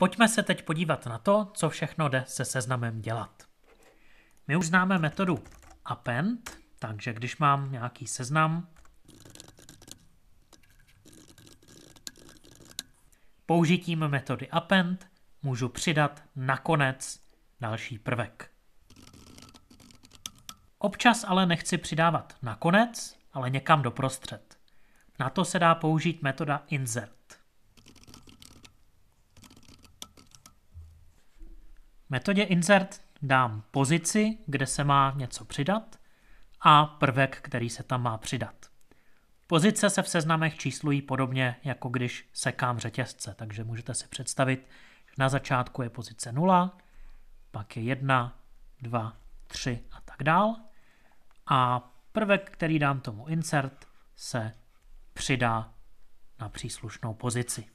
Pojďme se teď podívat na to, co všechno jde se seznamem dělat. My už známe metodu append, takže když mám nějaký seznam, použitím metody append můžu přidat nakonec další prvek. Občas ale nechci přidávat nakonec, ale někam doprostřed. Na to se dá použít metoda insert. metodě insert dám pozici, kde se má něco přidat a prvek, který se tam má přidat. Pozice se v seznamech číslují podobně, jako když sekám řetězce, takže můžete si představit, že na začátku je pozice 0, pak je 1, 2, 3 a tak dál. A prvek, který dám tomu insert, se přidá na příslušnou pozici.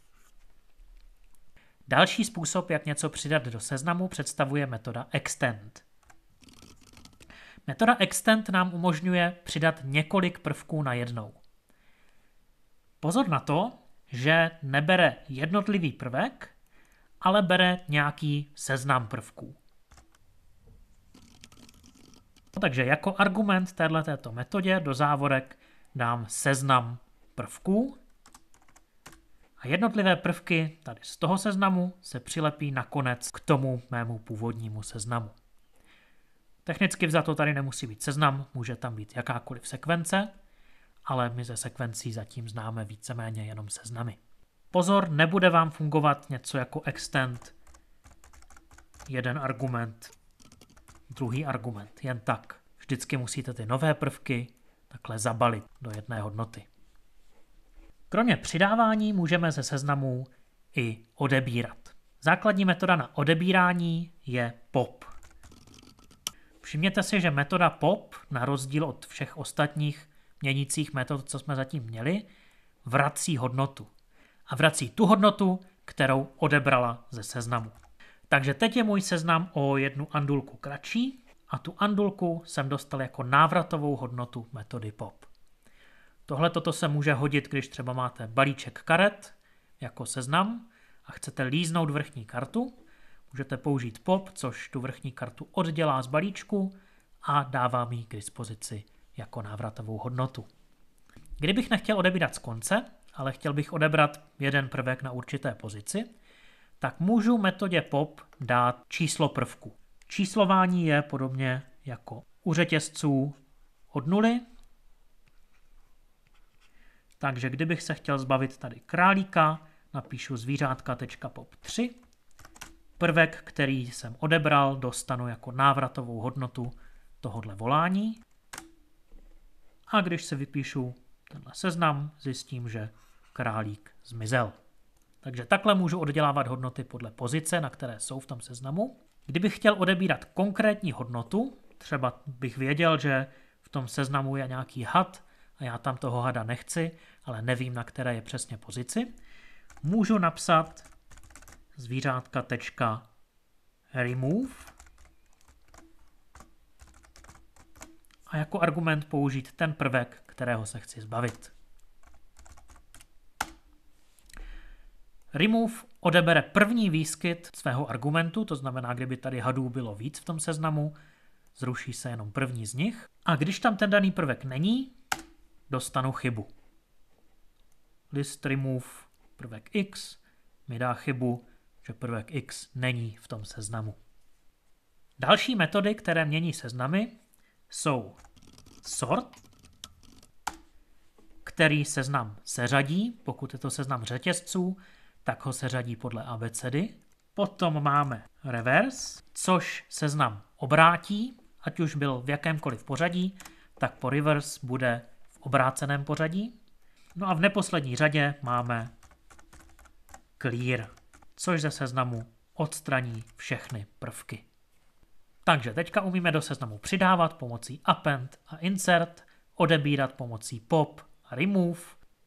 Další způsob, jak něco přidat do seznamu, představuje metoda extend. Metoda extend nám umožňuje přidat několik prvků na jednou. Pozor na to, že nebere jednotlivý prvek, ale bere nějaký seznam prvků. Takže jako argument této metodě do závorek dám seznam prvků a jednotlivé prvky tady z toho seznamu se přilepí nakonec k tomu mému původnímu seznamu. Technicky vzato tady nemusí být seznam, může tam být jakákoliv sekvence, ale my ze sekvencí zatím známe víceméně jenom seznamy. Pozor, nebude vám fungovat něco jako extend, jeden argument, druhý argument, jen tak. Vždycky musíte ty nové prvky takhle zabalit do jedné hodnoty. Kromě přidávání můžeme ze seznamů i odebírat. Základní metoda na odebírání je pop. Všimněte si, že metoda pop, na rozdíl od všech ostatních měnících metod, co jsme zatím měli, vrací hodnotu. A vrací tu hodnotu, kterou odebrala ze seznamu. Takže teď je můj seznam o jednu andulku kratší a tu andulku jsem dostal jako návratovou hodnotu metody pop. Tohle toto se může hodit, když třeba máte balíček karet jako seznam a chcete líznout vrchní kartu. Můžete použít pop, což tu vrchní kartu oddělá z balíčku a dává mi ji k dispozici jako návratovou hodnotu. Kdybych nechtěl odebírat z konce, ale chtěl bych odebrat jeden prvek na určité pozici, tak můžu metodě pop dát číslo prvku. Číslování je podobně jako u řetězců od nuly takže kdybych se chtěl zbavit tady králíka, napíšu zvířátka.pop3. Prvek, který jsem odebral, dostanu jako návratovou hodnotu tohodle volání. A když se vypíšu tenhle seznam, zjistím, že králík zmizel. Takže takhle můžu oddělávat hodnoty podle pozice, na které jsou v tom seznamu. Kdybych chtěl odebírat konkrétní hodnotu, třeba bych věděl, že v tom seznamu je nějaký had, a já tam toho hada nechci, ale nevím, na které je přesně pozici, můžu napsat zvířátka.remove a jako argument použít ten prvek, kterého se chci zbavit. Remove odebere první výskyt svého argumentu, to znamená, kdyby tady hadů bylo víc v tom seznamu, zruší se jenom první z nich. A když tam ten daný prvek není, dostanu chybu. List remove prvek x mi dá chybu, že prvek x není v tom seznamu. Další metody, které mění seznamy, jsou sort, který seznam seřadí, pokud je to seznam řetězců, tak ho seřadí podle abecedy. Potom máme reverse, což seznam obrátí, ať už byl v jakémkoliv pořadí, tak po reverse bude obráceném pořadí. No a v neposlední řadě máme clear, což ze seznamu odstraní všechny prvky. Takže teďka umíme do seznamu přidávat pomocí append a insert, odebírat pomocí pop a remove,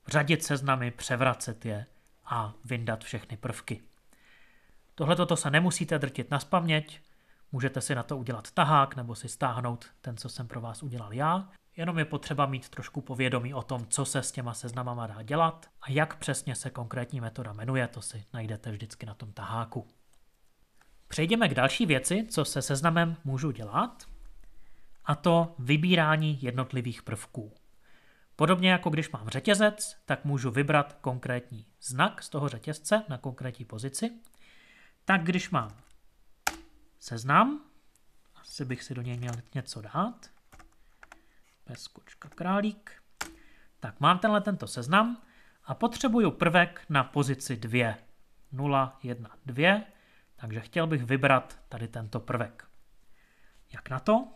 řadit seznamy, převracet je a vyndat všechny prvky. Tohle toto se nemusíte drtit na spaměť, můžete si na to udělat tahák nebo si stáhnout ten, co jsem pro vás udělal já Jenom je potřeba mít trošku povědomí o tom, co se s těma seznamama dá dělat a jak přesně se konkrétní metoda jmenuje, to si najdete vždycky na tom taháku. Přejdeme k další věci, co se seznamem můžu dělat, a to vybírání jednotlivých prvků. Podobně jako když mám řetězec, tak můžu vybrat konkrétní znak z toho řetězce na konkrétní pozici. Tak když mám seznam, asi bych si do něj měl něco dát, pes, kočka, králík. Tak mám tenhle tento seznam a potřebuju prvek na pozici 2. 0, 1, 2. Takže chtěl bych vybrat tady tento prvek. Jak na to?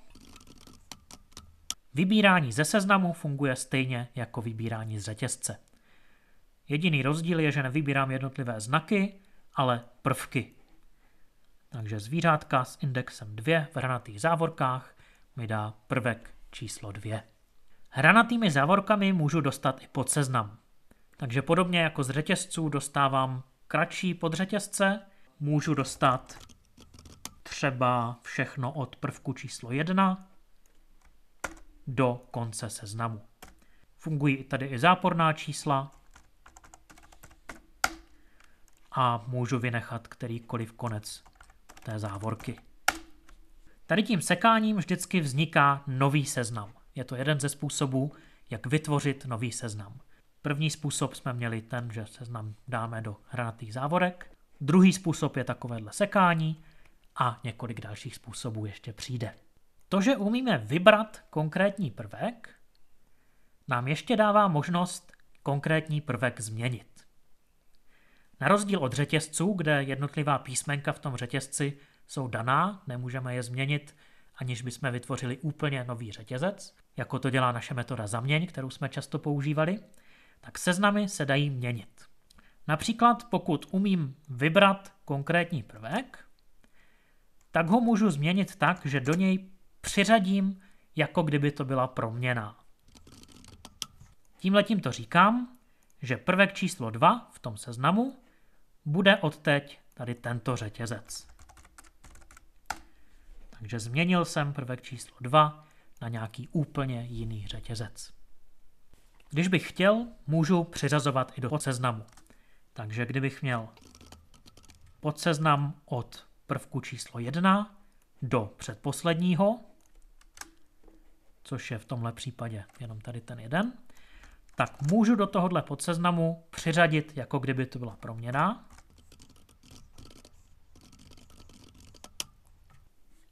Vybírání ze seznamu funguje stejně jako vybírání z řetězce. Jediný rozdíl je, že nevybírám jednotlivé znaky, ale prvky. Takže zvířátka s indexem 2 v hranatých závorkách mi dá prvek číslo 2. Hranatými závorkami můžu dostat i pod seznam. Takže podobně jako z řetězců dostávám kratší podřetězce, můžu dostat třeba všechno od prvku číslo 1 do konce seznamu. Fungují tady i záporná čísla a můžu vynechat kterýkoliv konec té závorky. Tady tím sekáním vždycky vzniká nový seznam. Je to jeden ze způsobů, jak vytvořit nový seznam. První způsob jsme měli ten, že seznam dáme do hranatých závorek. Druhý způsob je takovéhle sekání a několik dalších způsobů ještě přijde. To, že umíme vybrat konkrétní prvek, nám ještě dává možnost konkrétní prvek změnit. Na rozdíl od řetězců, kde jednotlivá písmenka v tom řetězci jsou daná, nemůžeme je změnit, aniž bychom vytvořili úplně nový řetězec, jako to dělá naše metoda zaměň, kterou jsme často používali, tak seznamy se dají měnit. Například pokud umím vybrat konkrétní prvek, tak ho můžu změnit tak, že do něj přiřadím, jako kdyby to byla proměna. Tímhletím to říkám, že prvek číslo 2 v tom seznamu bude odteď tady tento řetězec. Takže změnil jsem prvek číslo 2 na nějaký úplně jiný řetězec. Když bych chtěl, můžu přiřazovat i do podseznamu. Takže kdybych měl podseznam od prvku číslo 1 do předposledního, což je v tomhle případě jenom tady ten jeden, tak můžu do tohohle podseznamu přiřadit, jako kdyby to byla proměna.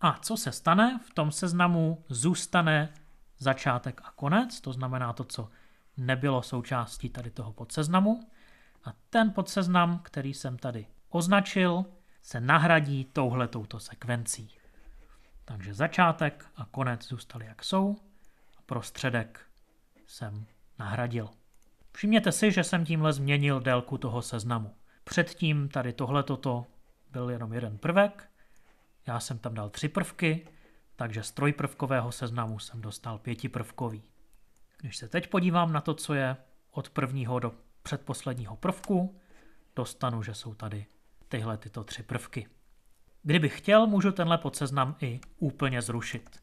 A co se stane? V tom seznamu zůstane začátek a konec, to znamená to, co nebylo součástí tady toho podseznamu. A ten podseznam, který jsem tady označil, se nahradí touto sekvencí. Takže začátek a konec zůstaly jak jsou a prostředek jsem nahradil. Všimněte si, že jsem tímhle změnil délku toho seznamu. Předtím tady tohle toto byl jenom jeden prvek já jsem tam dal tři prvky, takže z trojprvkového seznamu jsem dostal pětiprvkový. Když se teď podívám na to, co je od prvního do předposledního prvku, dostanu, že jsou tady tyhle tyto tři prvky. Kdybych chtěl, můžu tenhle podseznam i úplně zrušit.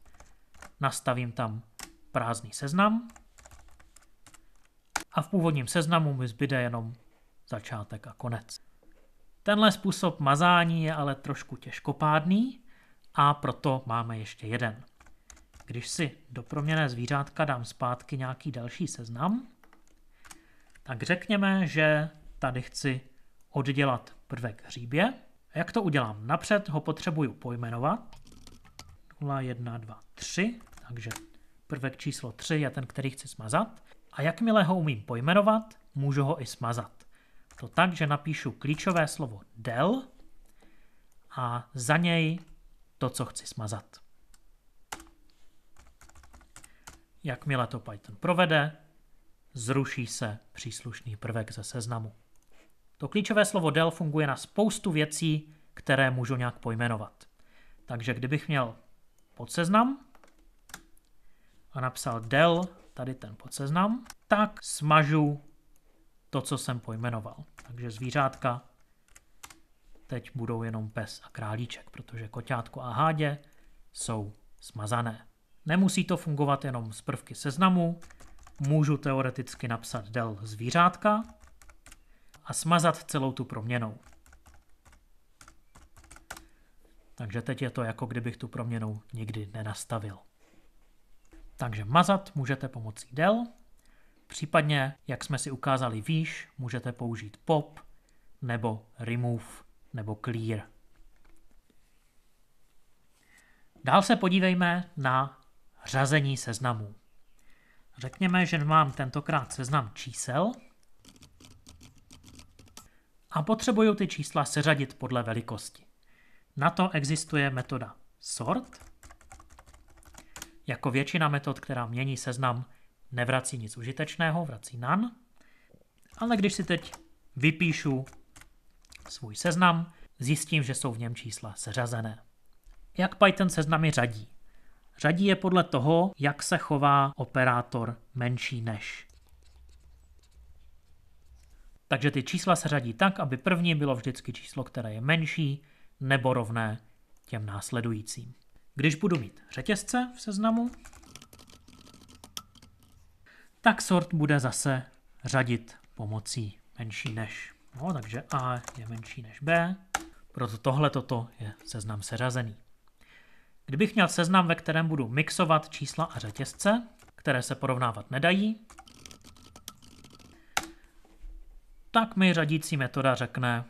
Nastavím tam prázdný seznam a v původním seznamu mi zbyde jenom začátek a konec. Tenhle způsob mazání je ale trošku těžkopádný a proto máme ještě jeden. Když si do proměné zvířátka dám zpátky nějaký další seznam, tak řekněme, že tady chci oddělat prvek hříbě. Jak to udělám? Napřed ho potřebuju pojmenovat. 0, 1, 2, 3. Takže prvek číslo 3 je ten, který chci smazat. A jakmile ho umím pojmenovat, můžu ho i smazat to tak, že napíšu klíčové slovo del a za něj to, co chci smazat. Jakmile to Python provede, zruší se příslušný prvek ze seznamu. To klíčové slovo del funguje na spoustu věcí, které můžu nějak pojmenovat. Takže kdybych měl podseznam a napsal del tady ten podseznam, tak smažu to, co jsem pojmenoval. Takže zvířátka teď budou jenom pes a králíček, protože koťátko a hádě jsou smazané. Nemusí to fungovat jenom z prvky seznamu, můžu teoreticky napsat del zvířátka a smazat celou tu proměnou. Takže teď je to jako kdybych tu proměnou nikdy nenastavil. Takže mazat můžete pomocí del. Případně, jak jsme si ukázali výš, můžete použít pop nebo remove nebo clear. Dál se podívejme na řazení seznamů. Řekněme, že mám tentokrát seznam čísel a potřebuju ty čísla seřadit podle velikosti. Na to existuje metoda sort, jako většina metod, která mění seznam nevrací nic užitečného, vrací nan. Ale když si teď vypíšu svůj seznam, zjistím, že jsou v něm čísla seřazené. Jak Python seznamy řadí? Řadí je podle toho, jak se chová operátor menší než. Takže ty čísla se řadí tak, aby první bylo vždycky číslo, které je menší nebo rovné těm následujícím. Když budu mít řetězce v seznamu, tak sort bude zase řadit pomocí menší než. No, takže A je menší než B, proto tohle toto je seznam seřazený. Kdybych měl seznam, ve kterém budu mixovat čísla a řetězce, které se porovnávat nedají, tak mi řadící metoda řekne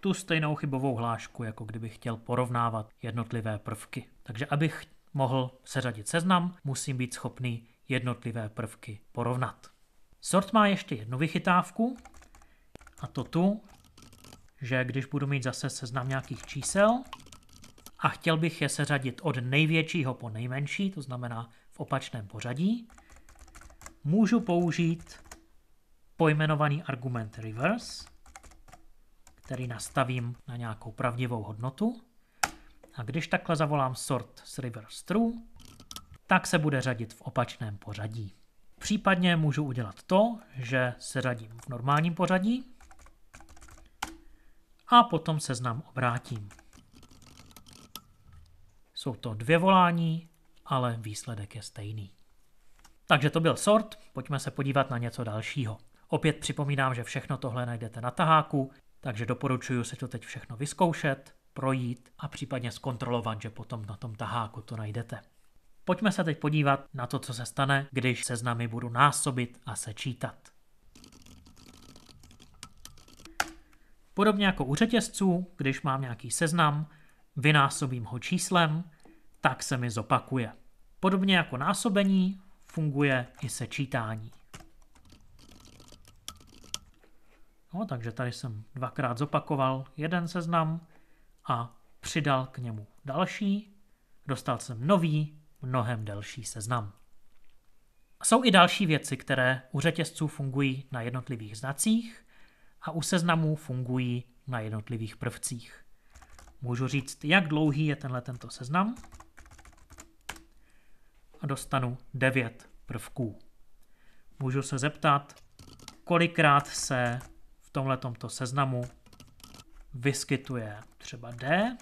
tu stejnou chybovou hlášku, jako kdybych chtěl porovnávat jednotlivé prvky. Takže abych mohl seřadit seznam, musím být schopný jednotlivé prvky porovnat. Sort má ještě jednu vychytávku a to tu, že když budu mít zase seznam nějakých čísel a chtěl bych je seřadit od největšího po nejmenší, to znamená v opačném pořadí, můžu použít pojmenovaný argument reverse, který nastavím na nějakou pravdivou hodnotu. A když takhle zavolám sort s reverse true, tak se bude řadit v opačném pořadí. Případně můžu udělat to, že se řadím v normálním pořadí a potom seznam obrátím. Jsou to dvě volání, ale výsledek je stejný. Takže to byl sort, pojďme se podívat na něco dalšího. Opět připomínám, že všechno tohle najdete na taháku, takže doporučuji si to teď všechno vyzkoušet, projít a případně zkontrolovat, že potom na tom taháku to najdete. Pojďme se teď podívat na to, co se stane, když seznamy budu násobit a sečítat. Podobně jako u řetězců, když mám nějaký seznam, vynásobím ho číslem, tak se mi zopakuje. Podobně jako násobení funguje i sečítání. No, takže tady jsem dvakrát zopakoval jeden seznam a přidal k němu další. Dostal jsem nový mnohem delší seznam. Jsou i další věci, které u řetězců fungují na jednotlivých znacích a u seznamů fungují na jednotlivých prvcích. Můžu říct, jak dlouhý je tenhle tento seznam a dostanu 9 prvků. Můžu se zeptat, kolikrát se v tomhle tomto seznamu vyskytuje třeba D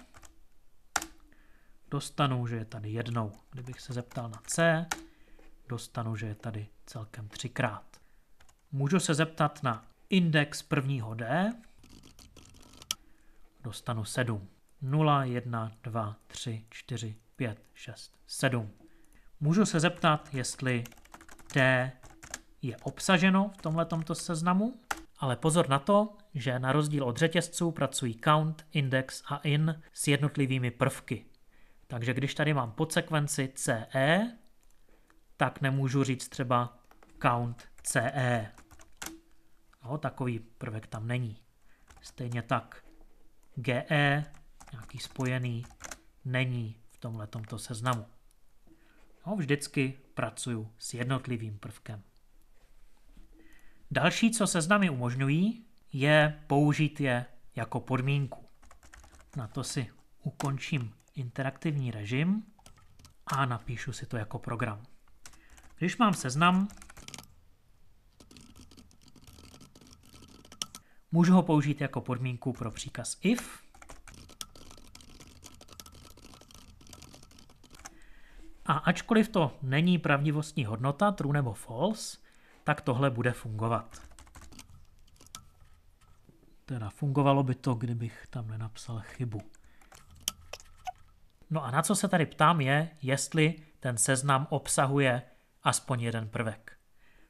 dostanu, že je tady jednou. Kdybych se zeptal na C, dostanu, že je tady celkem třikrát. Můžu se zeptat na index prvního D, dostanu 7. 0, 1, 2, 3, 4, 5, 6, 7. Můžu se zeptat, jestli D je obsaženo v tomhle tomto seznamu, ale pozor na to, že na rozdíl od řetězců pracují count, index a in s jednotlivými prvky. Takže když tady mám pod sekvenci CE, tak nemůžu říct třeba count CE. Jo, takový prvek tam není. Stejně tak GE, nějaký spojený, není v tomhle tomto seznamu. Jo, vždycky pracuju s jednotlivým prvkem. Další, co seznamy umožňují, je použít je jako podmínku. Na to si ukončím interaktivní režim a napíšu si to jako program. Když mám seznam, můžu ho použít jako podmínku pro příkaz if, A ačkoliv to není pravdivostní hodnota true nebo false, tak tohle bude fungovat. Teda fungovalo by to, kdybych tam nenapsal chybu. No a na co se tady ptám je, jestli ten seznam obsahuje aspoň jeden prvek.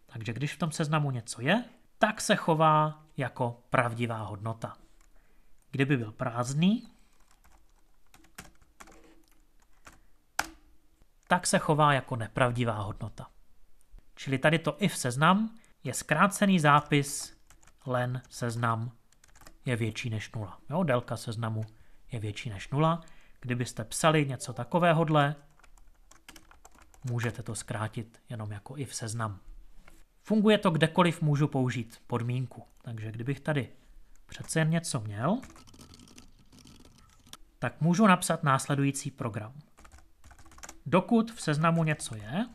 Takže když v tom seznamu něco je, tak se chová jako pravdivá hodnota. Kdyby byl prázdný, tak se chová jako nepravdivá hodnota. Čili tady to if seznam je zkrácený zápis len seznam je větší než nula. Jo, délka seznamu je větší než nula. Kdybyste psali něco takovéhodle, můžete to zkrátit jenom jako i v seznam. Funguje to kdekoliv můžu použít podmínku. Takže kdybych tady přece jen něco měl, tak můžu napsat následující program. Dokud v seznamu něco je,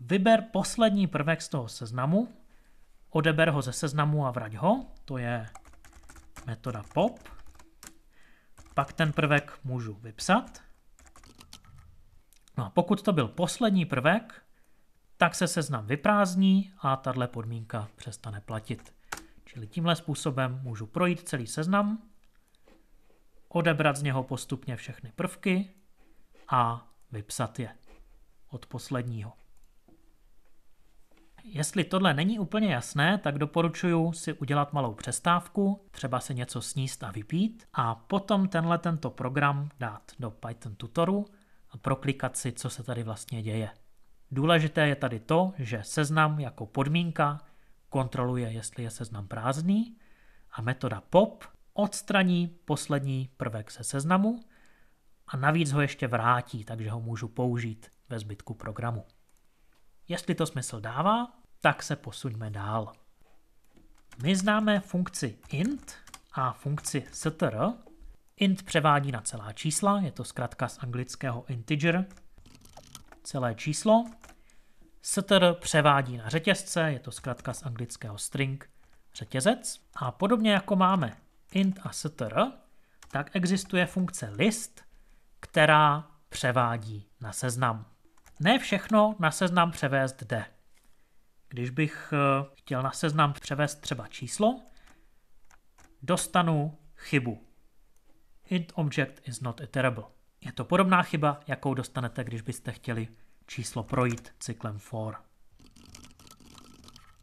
vyber poslední prvek z toho seznamu, odeber ho ze seznamu a vrať ho, to je metoda pop. Pak ten prvek můžu vypsat. No a pokud to byl poslední prvek, tak se seznam vyprázdní a tahle podmínka přestane platit. Čili tímhle způsobem můžu projít celý seznam, odebrat z něho postupně všechny prvky a vypsat je od posledního. Jestli tohle není úplně jasné, tak doporučuji si udělat malou přestávku, třeba se něco sníst a vypít a potom tenhle tento program dát do Python tutoru a proklikat si, co se tady vlastně děje. Důležité je tady to, že seznam jako podmínka kontroluje, jestli je seznam prázdný a metoda pop odstraní poslední prvek se seznamu a navíc ho ještě vrátí, takže ho můžu použít ve zbytku programu. Jestli to smysl dává, tak se posuňme dál. My známe funkci int a funkci str. Int převádí na celá čísla, je to zkrátka z anglického integer, celé číslo. Str převádí na řetězce, je to zkrátka z anglického string, řetězec. A podobně jako máme int a str, tak existuje funkce list, která převádí na seznam. Ne všechno na seznam převést jde. Když bych eh, chtěl na seznam převést třeba číslo, dostanu chybu. Int object is not iterable. Je to podobná chyba, jakou dostanete, když byste chtěli číslo projít cyklem for.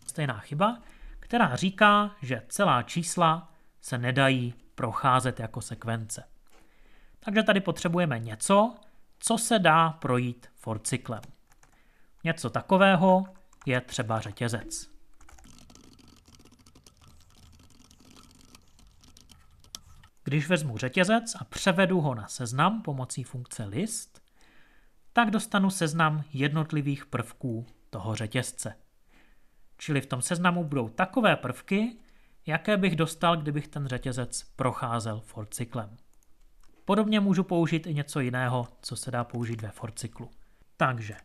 Stejná chyba, která říká, že celá čísla se nedají procházet jako sekvence. Takže tady potřebujeme něco, co se dá projít for cyklem. Něco takového je třeba řetězec. Když vezmu řetězec a převedu ho na seznam pomocí funkce list, tak dostanu seznam jednotlivých prvků toho řetězce. Čili v tom seznamu budou takové prvky, jaké bych dostal, kdybych ten řetězec procházel for cyklem. Podobně můžu použít i něco jiného, co se dá použít ve for cyklu. Takže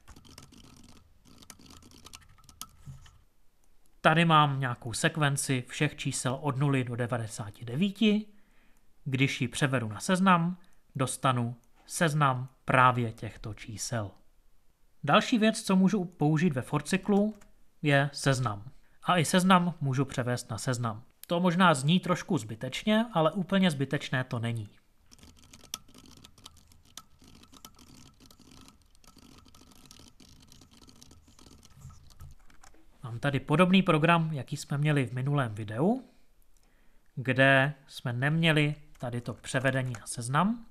tady mám nějakou sekvenci všech čísel od 0 do 99. Když ji převedu na seznam, dostanu seznam právě těchto čísel. Další věc, co můžu použít ve forcyklu, je seznam. A i seznam můžu převést na seznam. To možná zní trošku zbytečně, ale úplně zbytečné to není. tady podobný program, jaký jsme měli v minulém videu, kde jsme neměli tady to převedení na seznam.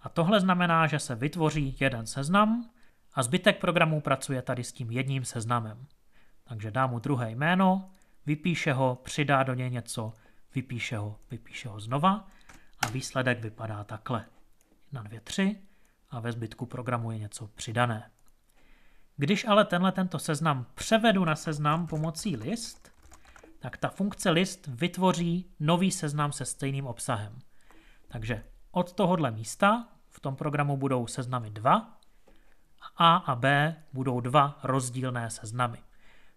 A tohle znamená, že se vytvoří jeden seznam a zbytek programu pracuje tady s tím jedním seznamem. Takže dá mu druhé jméno, vypíše ho, přidá do něj něco, vypíše ho, vypíše ho znova a výsledek vypadá takhle. Na dvě tři a ve zbytku programu je něco přidané. Když ale tenhle tento seznam převedu na seznam pomocí list, tak ta funkce list vytvoří nový seznam se stejným obsahem. Takže od tohohle místa v tom programu budou seznamy 2 a A a B budou dva rozdílné seznamy.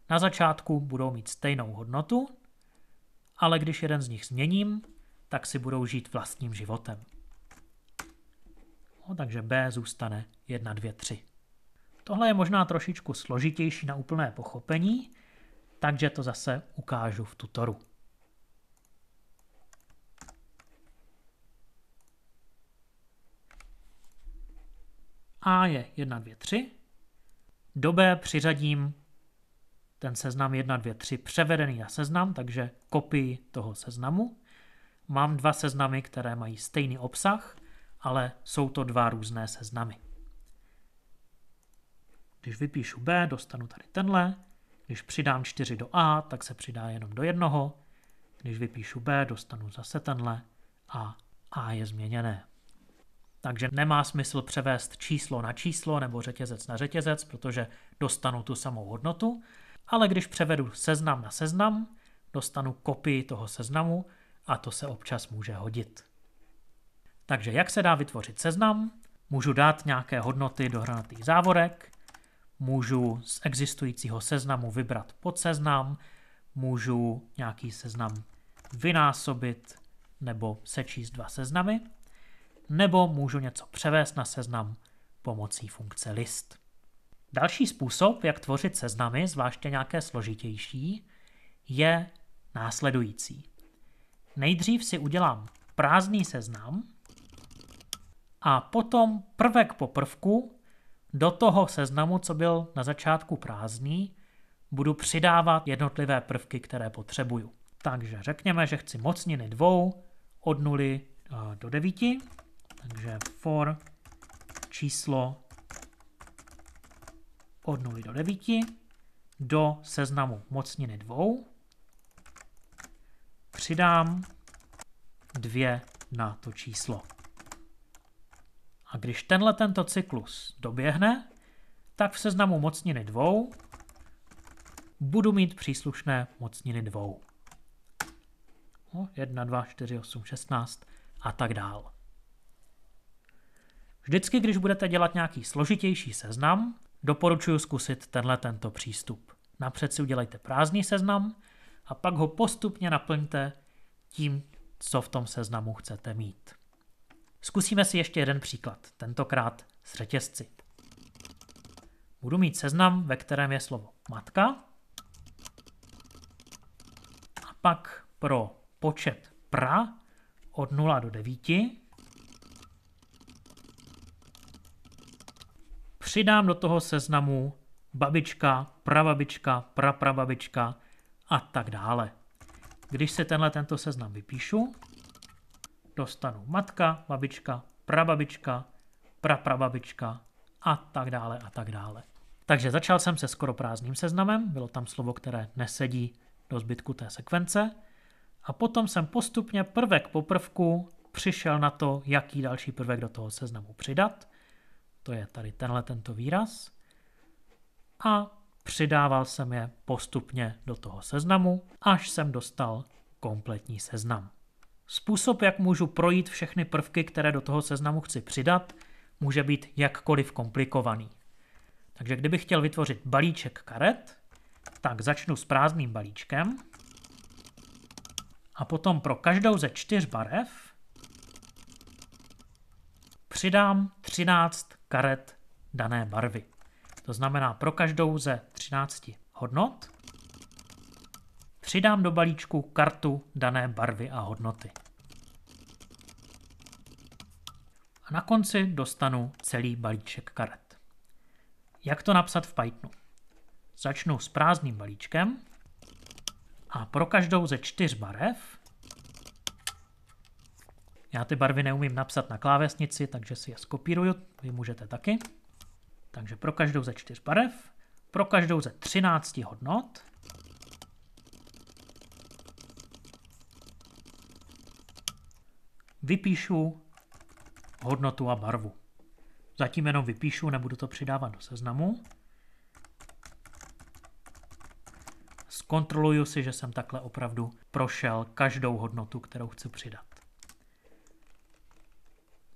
Na začátku budou mít stejnou hodnotu, ale když jeden z nich změním, tak si budou žít vlastním životem. No, takže B zůstane 1, 2, 3. Tohle je možná trošičku složitější na úplné pochopení, takže to zase ukážu v tutoru. A je 1, 2, 3. Do B přiřadím ten seznam 1, 2, 3 převedený na seznam, takže kopii toho seznamu. Mám dva seznamy, které mají stejný obsah, ale jsou to dva různé seznamy. Když vypíšu B, dostanu tady tenhle. Když přidám 4 do A, tak se přidá jenom do jednoho. Když vypíšu B, dostanu zase tenhle a A je změněné. Takže nemá smysl převést číslo na číslo nebo řetězec na řetězec, protože dostanu tu samou hodnotu, ale když převedu seznam na seznam, dostanu kopii toho seznamu a to se občas může hodit. Takže jak se dá vytvořit seznam? Můžu dát nějaké hodnoty do hranatých závorek, můžu z existujícího seznamu vybrat podseznam, můžu nějaký seznam vynásobit nebo sečíst dva seznamy, nebo můžu něco převést na seznam pomocí funkce list. Další způsob, jak tvořit seznamy, zvláště nějaké složitější, je následující. Nejdřív si udělám prázdný seznam a potom prvek po prvku do toho seznamu, co byl na začátku prázdný, budu přidávat jednotlivé prvky, které potřebuju. Takže řekněme, že chci mocniny dvou od 0 do 9, takže for číslo od 0 do 9 do seznamu mocniny dvou přidám dvě na to číslo. A když tenhle tento cyklus doběhne, tak v seznamu mocniny dvou budu mít příslušné mocniny dvou. 1, 2, 4, 8, 16 a tak dál. Vždycky, když budete dělat nějaký složitější seznam, doporučuji zkusit tenhle tento přístup. Napřed si udělejte prázdný seznam a pak ho postupně naplňte tím, co v tom seznamu chcete mít. Zkusíme si ještě jeden příklad, tentokrát s řetězci. Budu mít seznam, ve kterém je slovo matka. A pak pro počet pra od 0 do 9 přidám do toho seznamu babička, prababička, praprababička a tak dále. Když se tenhle tento seznam vypíšu, dostanu matka, babička, prababička, praprababička a tak dále a tak dále. Takže začal jsem se skoro prázdným seznamem, bylo tam slovo, které nesedí do zbytku té sekvence a potom jsem postupně prvek po prvku přišel na to, jaký další prvek do toho seznamu přidat. To je tady tenhle tento výraz. A přidával jsem je postupně do toho seznamu, až jsem dostal kompletní seznam. Způsob, jak můžu projít všechny prvky, které do toho seznamu chci přidat, může být jakkoliv komplikovaný. Takže kdybych chtěl vytvořit balíček karet, tak začnu s prázdným balíčkem a potom pro každou ze čtyř barev přidám 13 karet dané barvy. To znamená pro každou ze 13 hodnot přidám do balíčku kartu dané barvy a hodnoty. na konci dostanu celý balíček karet. Jak to napsat v Pythonu? Začnu s prázdným balíčkem a pro každou ze čtyř barev já ty barvy neumím napsat na klávesnici, takže si je skopíruju, vy můžete taky. Takže pro každou ze čtyř barev, pro každou ze 13 hodnot vypíšu hodnotu a barvu. Zatím jenom vypíšu, nebudu to přidávat do seznamu. Zkontroluju si, že jsem takhle opravdu prošel každou hodnotu, kterou chci přidat.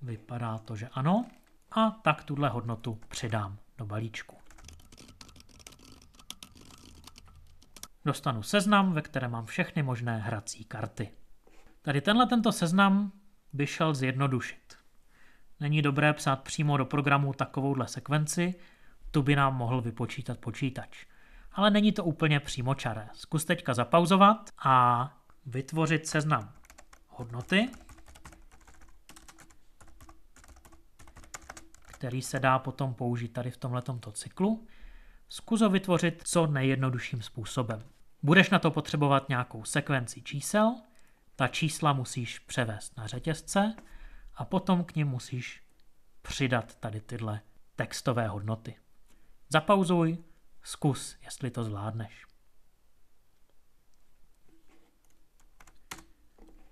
Vypadá to, že ano. A tak tuhle hodnotu přidám do balíčku. Dostanu seznam, ve kterém mám všechny možné hrací karty. Tady tenhle tento seznam by šel zjednodušit. Není dobré psát přímo do programu takovouhle sekvenci, tu by nám mohl vypočítat počítač. Ale není to úplně čaré. Zkus teďka zapauzovat a vytvořit seznam hodnoty, který se dá potom použít tady v tomhletomto cyklu. Zkus ho vytvořit co nejjednodušším způsobem. Budeš na to potřebovat nějakou sekvenci čísel, ta čísla musíš převést na řetězce, a potom k něm musíš přidat tady tyhle textové hodnoty. Zapauzuj, zkus, jestli to zvládneš.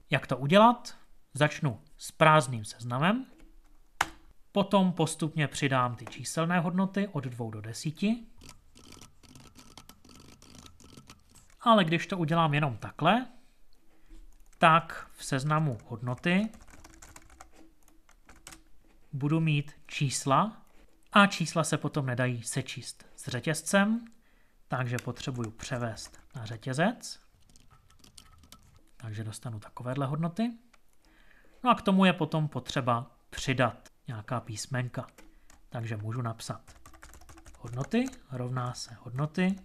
Jak to udělat? Začnu s prázdným seznamem, potom postupně přidám ty číselné hodnoty od 2 do 10, ale když to udělám jenom takhle, tak v seznamu hodnoty budu mít čísla a čísla se potom nedají sečíst s řetězcem, takže potřebuju převést na řetězec. Takže dostanu takovéhle hodnoty. No a k tomu je potom potřeba přidat nějaká písmenka. Takže můžu napsat hodnoty rovná se hodnoty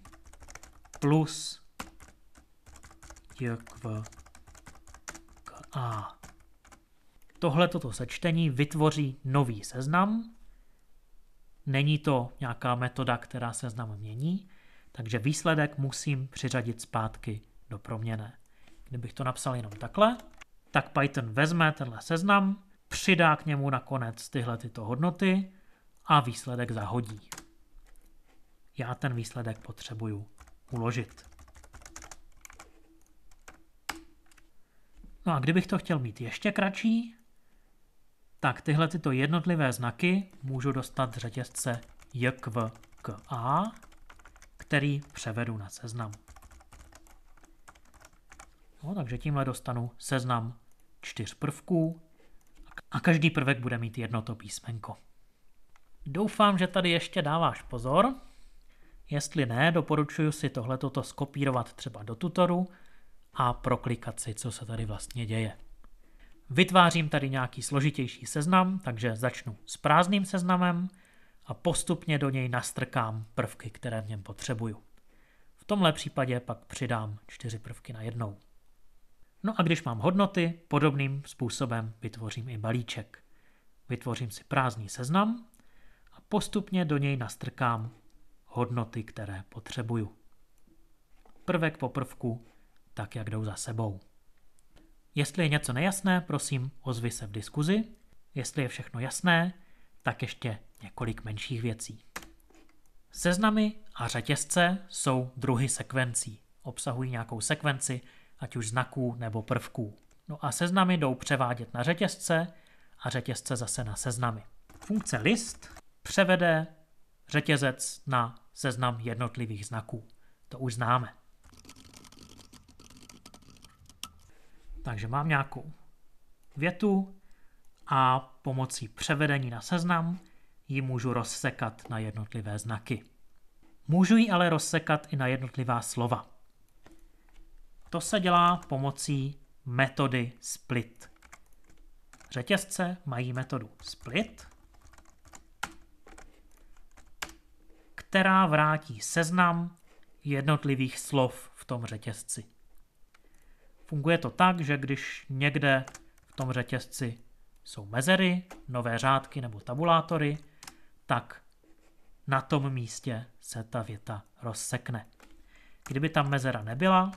plus jkv k a tohle toto sečtení vytvoří nový seznam. Není to nějaká metoda, která seznam mění, takže výsledek musím přiřadit zpátky do proměny. Kdybych to napsal jenom takhle, tak Python vezme tenhle seznam, přidá k němu nakonec tyhle tyto hodnoty a výsledek zahodí. Já ten výsledek potřebuju uložit. No a kdybych to chtěl mít ještě kratší, tak tyhle tyto jednotlivé znaky můžu dostat z řetězce JKVKA, který převedu na seznam. No, takže tímhle dostanu seznam čtyř prvků a každý prvek bude mít jedno to písmenko. Doufám, že tady ještě dáváš pozor. Jestli ne, doporučuji si tohle toto skopírovat třeba do tutoru a proklikat si, co se tady vlastně děje. Vytvářím tady nějaký složitější seznam, takže začnu s prázdným seznamem a postupně do něj nastrkám prvky, které v něm potřebuju. V tomhle případě pak přidám čtyři prvky na jednou. No a když mám hodnoty, podobným způsobem vytvořím i balíček. Vytvořím si prázdný seznam a postupně do něj nastrkám hodnoty, které potřebuju. Prvek po prvku, tak jak jdou za sebou. Jestli je něco nejasné, prosím, ozvi se v diskuzi. Jestli je všechno jasné, tak ještě několik menších věcí. Seznamy a řetězce jsou druhy sekvencí. Obsahují nějakou sekvenci, ať už znaků nebo prvků. No a seznamy jdou převádět na řetězce a řetězce zase na seznamy. Funkce list převede řetězec na seznam jednotlivých znaků. To už známe. Takže mám nějakou větu a pomocí převedení na seznam ji můžu rozsekat na jednotlivé znaky. Můžu ji ale rozsekat i na jednotlivá slova. To se dělá pomocí metody split. Řetězce mají metodu split, která vrátí seznam jednotlivých slov v tom řetězci. Funguje to tak, že když někde v tom řetězci jsou mezery, nové řádky nebo tabulátory, tak na tom místě se ta věta rozsekne. Kdyby tam mezera nebyla,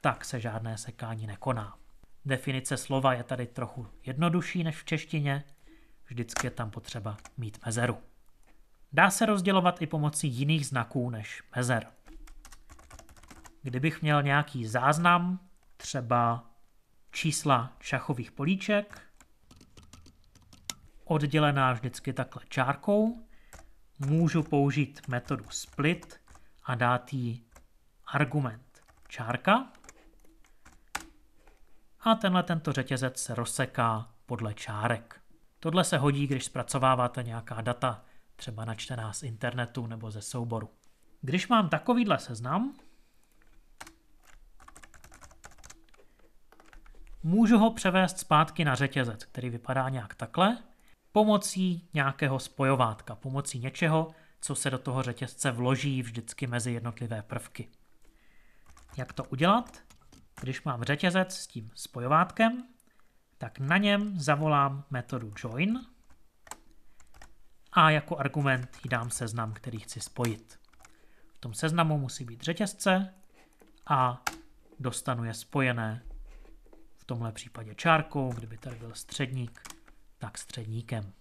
tak se žádné sekání nekoná. Definice slova je tady trochu jednodušší než v češtině, vždycky je tam potřeba mít mezeru. Dá se rozdělovat i pomocí jiných znaků než mezer. Kdybych měl nějaký záznam, třeba čísla šachových políček, oddělená vždycky takhle čárkou, můžu použít metodu split a dát jí argument čárka a tenhle tento řetězec se rozseká podle čárek. Tohle se hodí, když zpracováváte nějaká data, třeba načtená z internetu nebo ze souboru. Když mám takovýhle seznam, můžu ho převést zpátky na řetězec, který vypadá nějak takhle, pomocí nějakého spojovátka, pomocí něčeho, co se do toho řetězce vloží vždycky mezi jednotlivé prvky. Jak to udělat? Když mám řetězec s tím spojovátkem, tak na něm zavolám metodu join a jako argument jí dám seznam, který chci spojit. V tom seznamu musí být řetězce a dostanu je spojené v tomhle případě čárkou, kdyby tady byl středník, tak středníkem.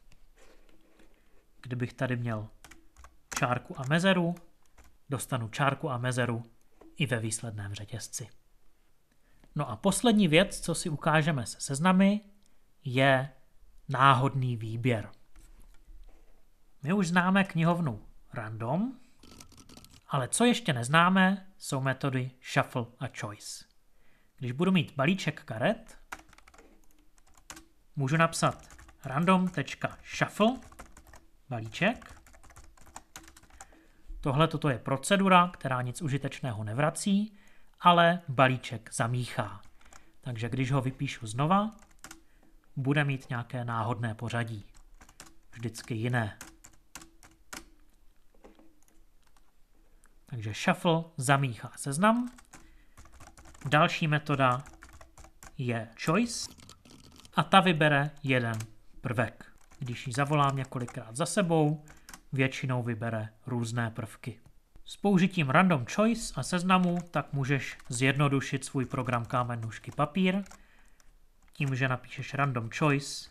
Kdybych tady měl čárku a mezeru, dostanu čárku a mezeru i ve výsledném řetězci. No a poslední věc, co si ukážeme se seznamy, je náhodný výběr. My už známe knihovnu Random, ale co ještě neznáme, jsou metody Shuffle a Choice. Když budu mít balíček karet, můžu napsat random.shuffle balíček. Tohle toto je procedura, která nic užitečného nevrací, ale balíček zamíchá. Takže když ho vypíšu znova, bude mít nějaké náhodné pořadí. Vždycky jiné. Takže shuffle zamíchá seznam Další metoda je choice a ta vybere jeden prvek. Když ji zavolám několikrát za sebou, většinou vybere různé prvky. S použitím random choice a seznamu tak můžeš zjednodušit svůj program kámen, nůžky, papír tím, že napíšeš random choice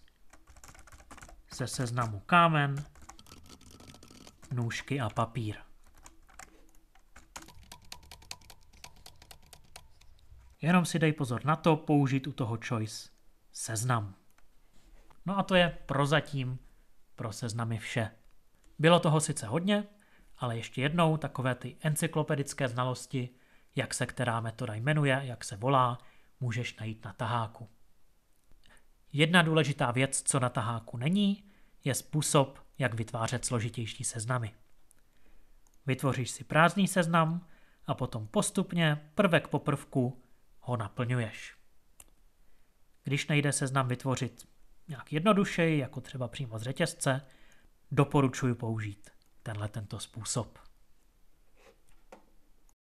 se seznamu kámen, nůžky a papír. Jenom si dej pozor na to použít u toho choice seznam. No a to je prozatím pro seznamy vše. Bylo toho sice hodně, ale ještě jednou takové ty encyklopedické znalosti, jak se která metoda jmenuje, jak se volá, můžeš najít na taháku. Jedna důležitá věc, co na taháku není, je způsob, jak vytvářet složitější seznamy. Vytvoříš si prázdný seznam a potom postupně, prvek po prvku, ho naplňuješ. Když nejde seznam vytvořit nějak jednodušeji, jako třeba přímo z řetězce, doporučuji použít tenhle tento způsob.